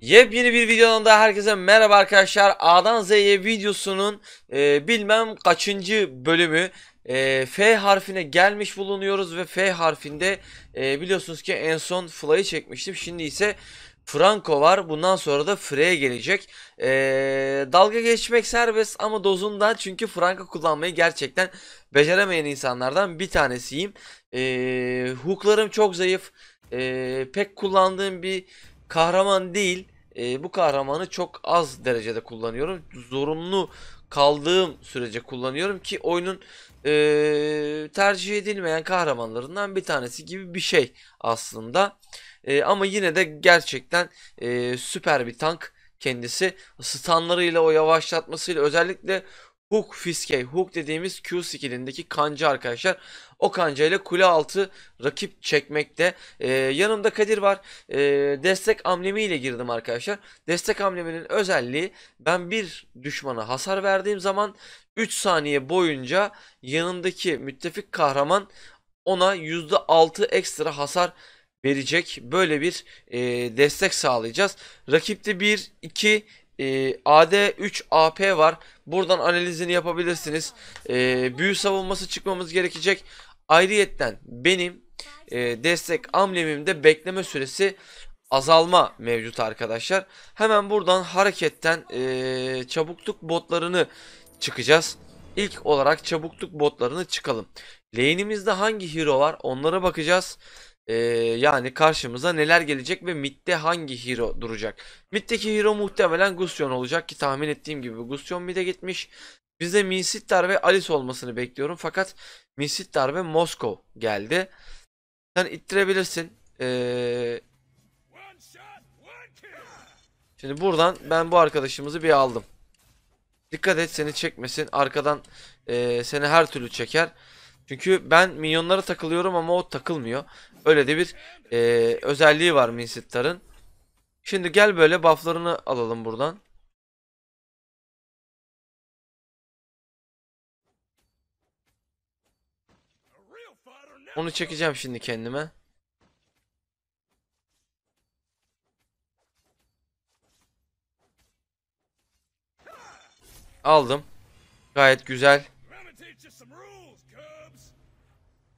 Yepyeni bir videodan da herkese merhaba arkadaşlar. A'dan Z'ye videosunun e, bilmem kaçıncı bölümü e, F harfine gelmiş bulunuyoruz ve F harfinde e, biliyorsunuz ki en son Fly'ı çekmiştim. Şimdi ise Franco var. Bundan sonra da Frey'e gelecek. E, dalga geçmek serbest ama dozunda çünkü Franco kullanmayı gerçekten beceremeyen insanlardan bir tanesiyim. E, hooklarım çok zayıf. E, pek kullandığım bir kahraman değil e, bu kahramanı çok az derecede kullanıyorum. Zorunlu kaldığım sürece kullanıyorum ki oyunun e, tercih edilmeyen kahramanlarından bir tanesi gibi bir şey aslında. E, ama yine de gerçekten e, süper bir tank kendisi. Stanlarıyla o yavaşlatmasıyla özellikle Hook Fiskey, Hook dediğimiz Q skillindeki kancı arkadaşlar o ile kule altı rakip çekmekte. Ee, yanımda Kadir var. Ee, destek ile girdim arkadaşlar. Destek amleminin özelliği ben bir düşmana hasar verdiğim zaman 3 saniye boyunca yanındaki müttefik kahraman ona %6 ekstra hasar verecek. Böyle bir e, destek sağlayacağız. Rakipte 1, 2, e, AD 3 AP var. Buradan analizini yapabilirsiniz. E, büyü savunması çıkmamız gerekecek. Ayrıyetten benim e, destek amblemimde bekleme süresi azalma mevcut arkadaşlar. Hemen buradan hareketten e, çabukluk botlarını çıkacağız. İlk olarak çabukluk botlarını çıkalım. Lane'imizde hangi hero var onlara bakacağız. Ee, yani karşımıza neler gelecek ve midde hangi hero duracak. Middeki hero muhtemelen Gusion olacak ki tahmin ettiğim gibi Gusion mid'e gitmiş. Bizde Misittar ve Alice olmasını bekliyorum. Fakat Misittar ve Moskov geldi. Sen ittirebilirsin. Ee... Şimdi buradan ben bu arkadaşımızı bir aldım. Dikkat et seni çekmesin. Arkadan e, seni her türlü çeker. Çünkü ben minyonlara takılıyorum ama o takılmıyor. Öyle de bir e, özelliği var Minsittar'ın. Şimdi gel böyle bufflarını alalım buradan. Onu çekeceğim şimdi kendime. Aldım. Gayet güzel.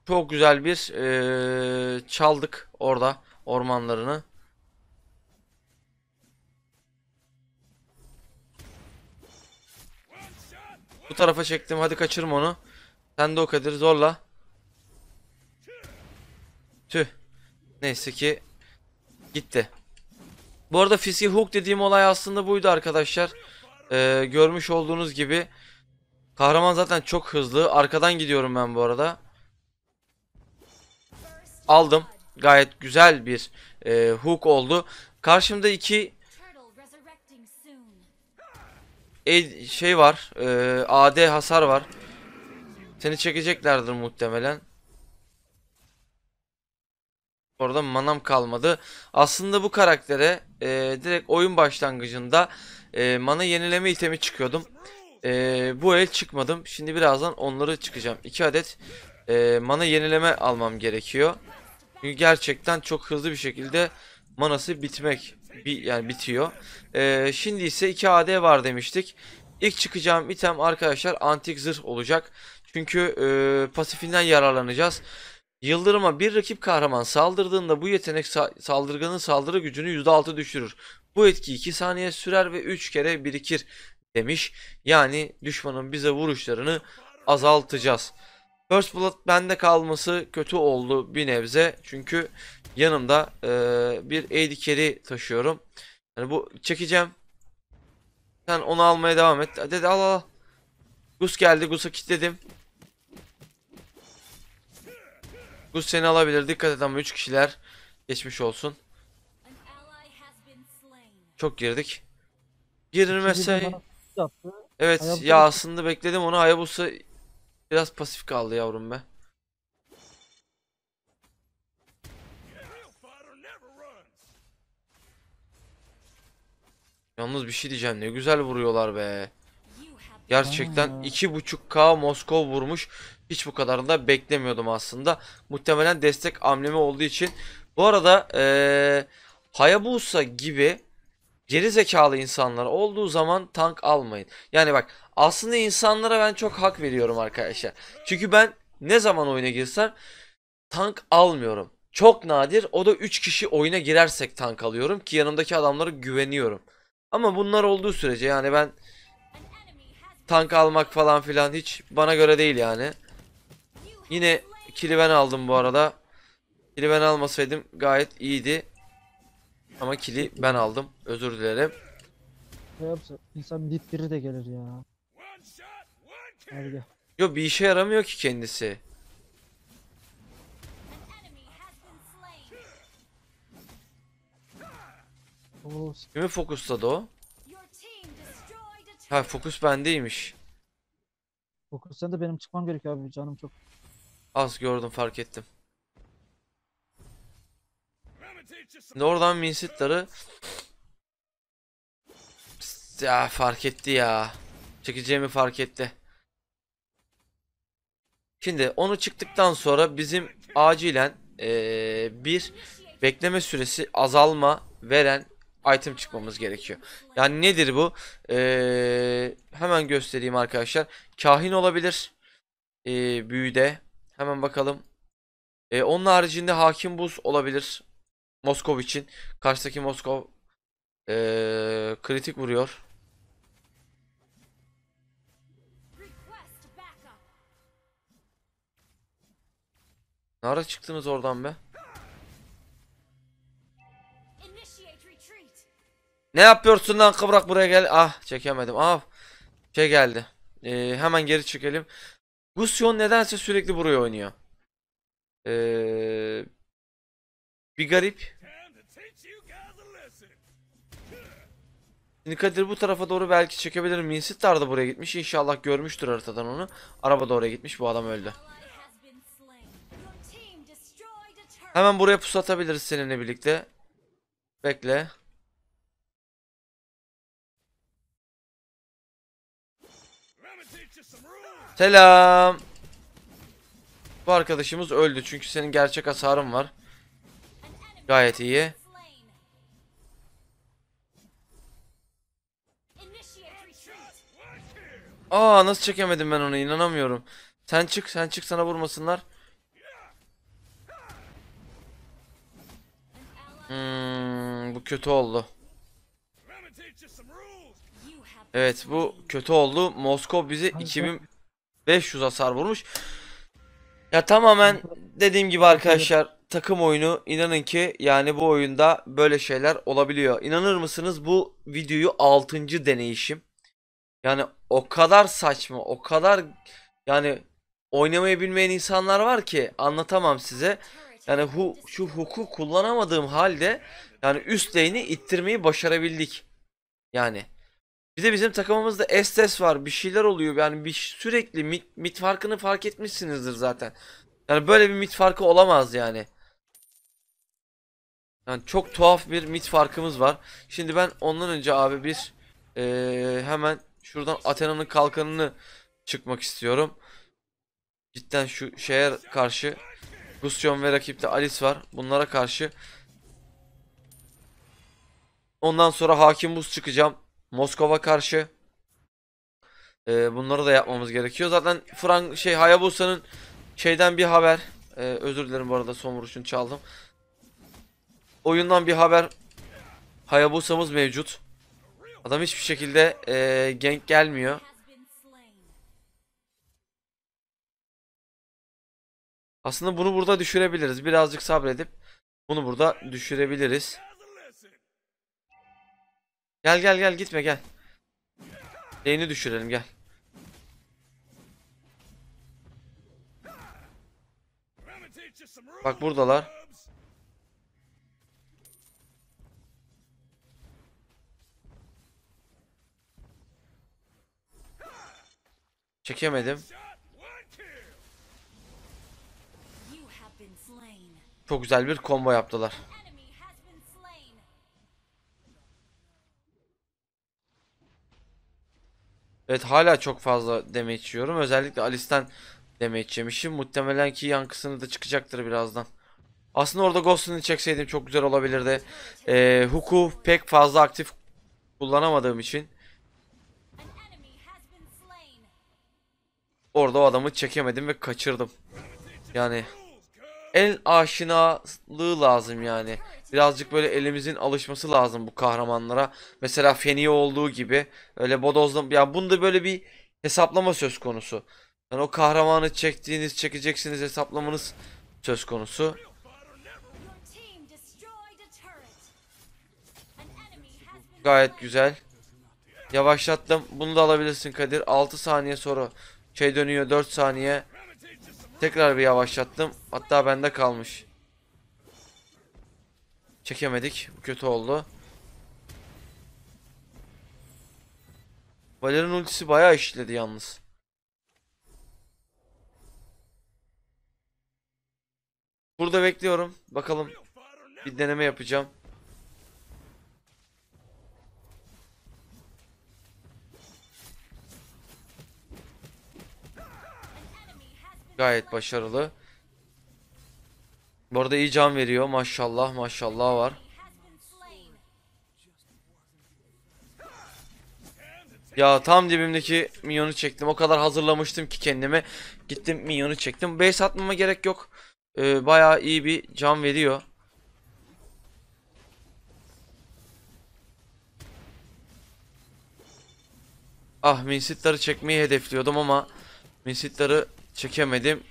Çok güzel bir ee, çaldık orada ormanlarını. Bu tarafa çektim. Hadi kaçırma onu. Sen de o kadar zorla. Tüh. Neyse ki gitti. Bu arada Fiski Hook dediğim olay aslında buydu arkadaşlar. Ee, görmüş olduğunuz gibi kahraman zaten çok hızlı. Arkadan gidiyorum ben bu arada. Aldım. Gayet güzel bir e, hook oldu. Karşımda iki şey var. E, AD hasar var. Seni çekeceklerdir muhtemelen. Orada manam kalmadı. Aslında bu karaktere e, direkt oyun başlangıcında e, mana yenileme itemi çıkıyordum. E, bu el çıkmadım. Şimdi birazdan onları çıkacağım. 2 adet e, mana yenileme almam gerekiyor. Çünkü gerçekten çok hızlı bir şekilde manası bitmek bi, yani bitiyor. E, şimdi ise 2 AD var demiştik. İlk çıkacağım item arkadaşlar antik zırh olacak. Çünkü e, pasifinden yararlanacağız. Yıldırıma bir rakip kahraman saldırdığında bu yetenek sa saldırganın saldırı gücünü %6 düşürür. Bu etki 2 saniye sürer ve 3 kere birikir demiş. Yani düşmanın bize vuruşlarını azaltacağız. First Blood bende kalması kötü oldu bir nebze. Çünkü yanımda e, bir AD carry taşıyorum. Yani bu çekeceğim. Sen onu almaya devam et. Dedi al al. Gus geldi. Gus'a kilitledim. Gus seni alabilir. Dikkat et ama 3 kişiler. Geçmiş olsun. Çok girdik. Girilmese... Evet ya aslında bekledim onu Hayabusa biraz pasif kaldı yavrum be. Yalnız bir şey diyeceğim ne güzel vuruyorlar be. Gerçekten 2.5K Moskova vurmuş. Hiç bu kadarını da beklemiyordum aslında. Muhtemelen destek amlemi olduğu için. Bu arada ee, Hayabusa gibi geri zekalı insanlar olduğu zaman tank almayın. Yani bak aslında insanlara ben çok hak veriyorum arkadaşlar. Çünkü ben ne zaman oyuna girsem tank almıyorum. Çok nadir o da 3 kişi oyuna girersek tank alıyorum ki yanımdaki adamlara güveniyorum. Ama bunlar olduğu sürece yani ben tank almak falan filan hiç bana göre değil yani. Yine kili ben aldım bu arada. Kili ben almasaydım gayet iyiydi. Ama kili ben aldım. Özür dilerim. Ne yapsa insan bit biri de gelir ya. Hadi gel. Yo bir işe yaramıyor ki kendisi. Kimi fokusladı o? Ha fokus bendeymiş. Fokustan da benim çıkmam gerekiyor abi canım çok. Az gördüm fark ettim. Şimdi oradan minsitleri ya fark etti ya. Çekeceğimi fark etti. Şimdi onu çıktıktan sonra bizim acilen ee, bir bekleme süresi azalma veren item çıkmamız gerekiyor. Yani nedir bu? Ee, hemen göstereyim arkadaşlar. Kahin olabilir. Ee, büyüde. Hemen bakalım. Ee, onun haricinde hakim buz olabilir. Moskov için. Karşıdaki Moskov ee, kritik vuruyor. Ne çıktınız oradan be? Ne yapıyorsun lan kıvrak buraya gel. Ah çekemedim. Ah şey geldi. Ee, hemen geri çekelim. Gusion nedense sürekli buraya oynuyor. Ee, bir garip. Şimdi Kadir bu tarafa doğru belki çekebilirim. Minsit da buraya gitmiş. İnşallah görmüştür haritadan onu. Araba da oraya gitmiş. Bu adam öldü. Hemen buraya pusatabiliriz seninle birlikte. Bekle. Selam. Bu arkadaşımız öldü çünkü senin gerçek hasarın var. Gayet iyi. Aa nasıl çekemedim ben onu inanamıyorum. Sen çık sen çık sana vurmasınlar. Hmm, bu kötü oldu. Evet bu kötü oldu. Moskov bize 2000 500 hasar vurmuş. Ya tamamen dediğim gibi arkadaşlar takım oyunu inanın ki yani bu oyunda böyle şeyler olabiliyor. İnanır mısınız bu videoyu 6. deneyişim. Yani o kadar saçma o kadar yani oynamayı bilmeyen insanlar var ki anlatamam size. Yani hu, şu huku kullanamadığım halde yani üst lane'i ittirmeyi başarabildik. Yani. Bir de bizim takımımızda Estes var. Bir şeyler oluyor. Yani bir sürekli mit, mit farkını fark etmişsinizdir zaten. Yani böyle bir mit farkı olamaz yani. Yani çok tuhaf bir mit farkımız var. Şimdi ben ondan önce abi bir ee, hemen şuradan Athena'nın kalkanını çıkmak istiyorum. Cidden şu şeye karşı Gustion ve rakipte Alice var. Bunlara karşı Ondan sonra Hakim Buz çıkacağım. Moskova karşı. Ee, bunları da yapmamız gerekiyor. Zaten Frank şey Hayabusa'nın şeyden bir haber. Ee, özür dilerim bu arada son vuruşunu çaldım. Oyundan bir haber. Hayabusa'mız mevcut. Adam hiçbir şekilde e, genk gelmiyor. Aslında bunu burada düşürebiliriz. Birazcık sabredip bunu burada düşürebiliriz. Gel gel gel gitme gel. Lane'i düşürelim gel. Bak buradalar. Çekemedim. Çok güzel bir combo yaptılar. Evet hala çok fazla damage yiyorum. Özellikle Alice'den damage yemişim. Muhtemelen ki yankısını da çıkacaktır birazdan. Aslında orada Ghost'unu çekseydim çok güzel olabilirdi. Ee, Hook'u pek fazla aktif kullanamadığım için. Orada o adamı çekemedim ve kaçırdım. Yani el aşinalığı lazım yani. Birazcık böyle elimizin alışması lazım bu kahramanlara. Mesela Feni olduğu gibi öyle bodozla ya bunda böyle bir hesaplama söz konusu. Yani o kahramanı çektiğiniz, çekeceksiniz hesaplamanız söz konusu. Gayet güzel. Yavaşlattım. Bunu da alabilirsin Kadir. 6 saniye sonra şey dönüyor 4 saniye. Tekrar bir yavaşlattım. Hatta bende kalmış. Çekemedik. Bu kötü oldu. Valer'in ultisi bayağı işledi yalnız. Burada bekliyorum. Bakalım bir deneme yapacağım. Gayet başarılı. Bu arada iyi can veriyor. Maşallah maşallah var. Ya tam dibimdeki minyonu çektim. O kadar hazırlamıştım ki kendimi. Gittim minyonu çektim. Base atmama gerek yok. Ee, bayağı iyi bir can veriyor. Ah minsitleri çekmeyi hedefliyordum ama minsitleri çekemedim.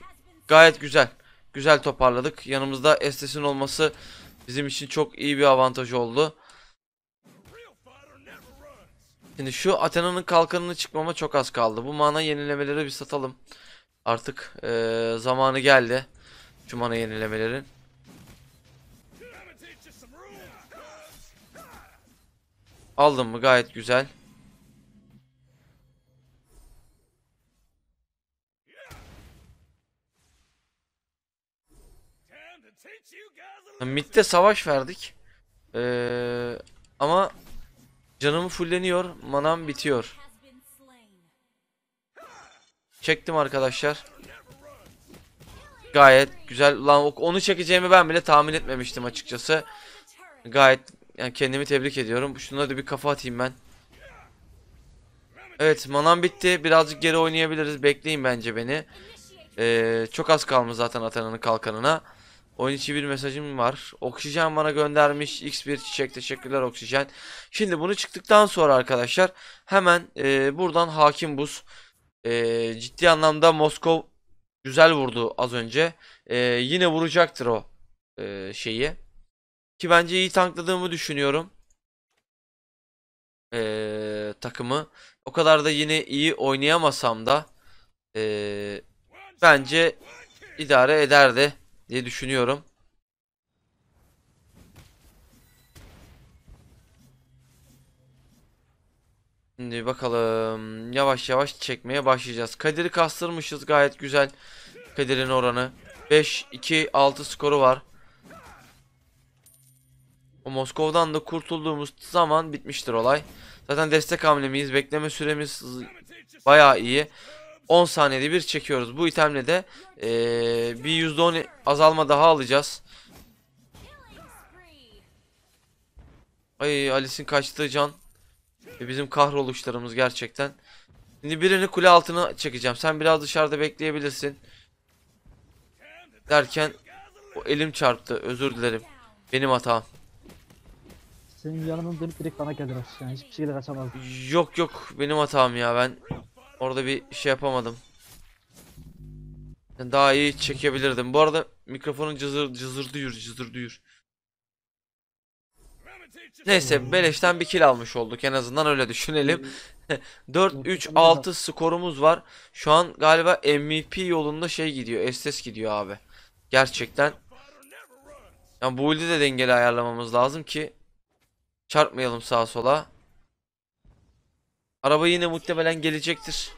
Gayet güzel. Güzel toparladık. Yanımızda Estes'in olması bizim için çok iyi bir avantaj oldu. Şimdi şu Athena'nın kalkanını çıkmama çok az kaldı. Bu mana yenilemeleri bir satalım. Artık ee, zamanı geldi. Şu mana yenilemelerin. Aldım mı gayet güzel. Mid'de savaş verdik. Ee, ama canımı fulleniyor, manam bitiyor. Çektim arkadaşlar. Gayet güzel. Lan onu çekeceğimi ben bile tahmin etmemiştim açıkçası. Gayet yani kendimi tebrik ediyorum. Şuna da bir kafa atayım ben. Evet manam bitti. Birazcık geri oynayabiliriz. Bekleyin bence beni. Ee, çok az kalmış zaten Atana'nın kalkanına. Oyun içi bir mesajım var. Oksijen bana göndermiş. X1 çiçek teşekkürler oksijen. Şimdi bunu çıktıktan sonra arkadaşlar hemen e, buradan hakim buz. E, ciddi anlamda Moskov güzel vurdu az önce. E, yine vuracaktır o e, şeyi. Ki bence iyi tankladığımı düşünüyorum. E, takımı. O kadar da yine iyi oynayamasam da e, bence idare ederdi diye düşünüyorum. Şimdi bakalım. Yavaş yavaş çekmeye başlayacağız. Kadir'i kastırmışız gayet güzel. Kadir'in oranı. 5-2-6 skoru var. O Moskova'dan da kurtulduğumuz zaman bitmiştir olay. Zaten destek hamlemiyiz. Bekleme süremiz bayağı iyi. 10 saniyede bir çekiyoruz. Bu itemle de e, bir %10 azalma daha alacağız. Ay Alice'in kaçtığı can. Ve bizim kahroluşlarımız gerçekten. Şimdi birini kule altına çekeceğim. Sen biraz dışarıda bekleyebilirsin. Derken o elim çarptı. Özür dilerim. Benim hatam. Senin yanından dönüp direkt bana geldiler. Yani hiçbir şekilde kaçamaz. Yok yok benim hatam ya ben Orada bir şey yapamadım. Daha iyi çekebilirdim. Bu arada mikrofonun cızır cızır duyur cızır duyur. Neyse beleşten bir kill almış olduk en azından öyle düşünelim. 4-3-6 skorumuz var. Şu an galiba MVP yolunda şey gidiyor. Estes gidiyor abi. Gerçekten. Yani bu build'i de dengeli ayarlamamız lazım ki çarpmayalım sağa sola. Araba yine muhtemelen gelecektir.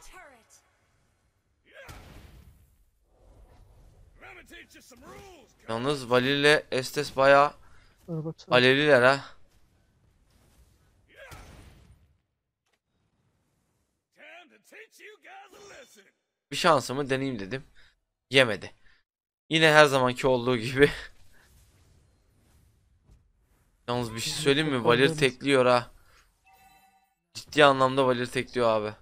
Yalnız Vali ile Estes bayağı alevliler ha. Bir şansımı deneyeyim dedim. Yemedi. Yine her zamanki olduğu gibi. Yalnız bir şey söyleyeyim mi? Valir tekliyor ha. Ciddi anlamda Valir tekliyor abi.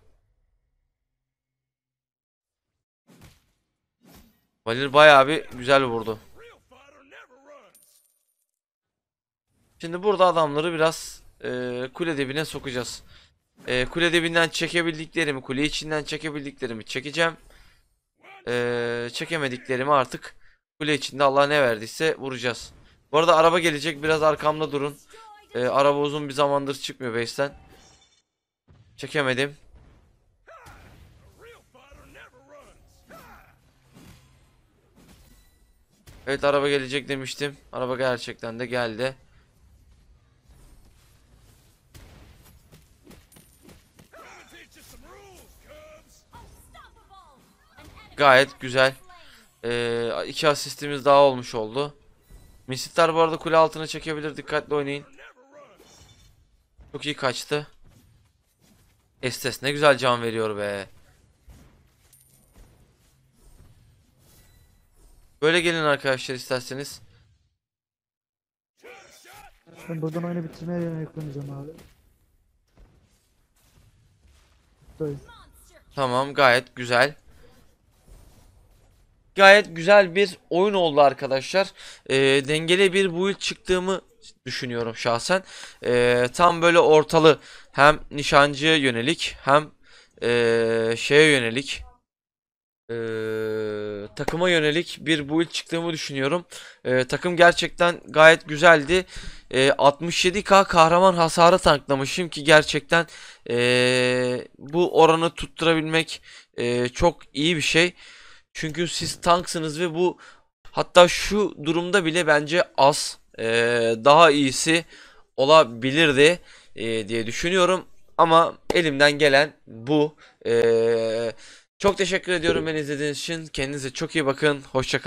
Valir bayağı bir güzel vurdu. Şimdi burada adamları biraz e, kule dibine sokacağız. E, kule dibinden çekebildiklerimi, kule içinden çekebildiklerimi çekeceğim. E, çekemediklerimi artık kule içinde Allah ne verdiyse vuracağız. Bu arada araba gelecek biraz arkamda durun. E, araba uzun bir zamandır çıkmıyor base'den. Çekemedim. Evet araba gelecek demiştim. Araba gerçekten de geldi. Gayet güzel. Ee, iki asistimiz daha olmuş oldu. Misitler bu arada kule altına çekebilir. Dikkatli oynayın. Çok iyi kaçtı. Estes ne güzel can veriyor be. Böyle gelin arkadaşlar isterseniz. Ben buradan oyunu bitirmeye yakınacağım abi. Tamam gayet güzel. Gayet güzel bir oyun oldu arkadaşlar. E, dengeli bir build çıktığımı düşünüyorum şahsen. E, tam böyle ortalı hem nişancı yönelik hem e, şeye yönelik e, takıma yönelik bir build çıktığımı düşünüyorum. E, takım gerçekten gayet güzeldi. E, ee, 67k kahraman hasarı tanklamışım ki gerçekten e, bu oranı tutturabilmek e, çok iyi bir şey. Çünkü siz tanksınız ve bu hatta şu durumda bile bence az e, daha iyisi olabilirdi e, diye düşünüyorum. Ama elimden gelen bu. E, çok teşekkür ediyorum beni izlediğiniz için. Kendinize çok iyi bakın. Hoşçakalın.